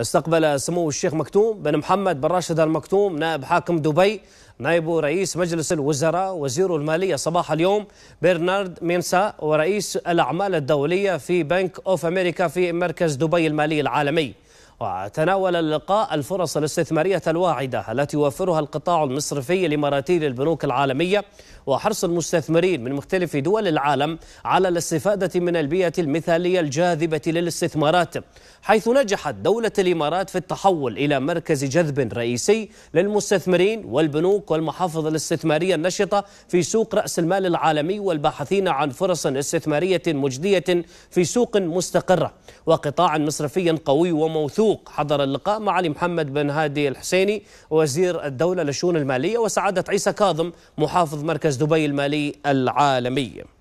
استقبل سمو الشيخ مكتوم بن محمد بن راشد المكتوم نائب حاكم دبي نائب رئيس مجلس الوزراء وزير المالية صباح اليوم برنارد مينسا ورئيس الأعمال الدولية في بنك أوف أمريكا في مركز دبي المالي العالمي وتناول اللقاء الفرص الاستثمارية الواعدة التي يوفرها القطاع المصرفي لمراتب البنوك العالمية وحرص المستثمرين من مختلف دول العالم على الاستفادة من البيئة المثالية الجاذبة للاستثمارات حيث نجحت دولة الإمارات في التحول إلى مركز جذب رئيسي للمستثمرين والبنوك والمحافظ الاستثمارية النشطة في سوق رأس المال العالمي والباحثين عن فرص استثمارية مجدية في سوق مستقرة وقطاع مصرفي قوي وموثوق الصندوق حضر اللقاء مع علي محمد بن هادي الحسيني وزير الدولة للشؤون المالية وسعادة عيسى كاظم محافظ مركز دبي المالي العالمي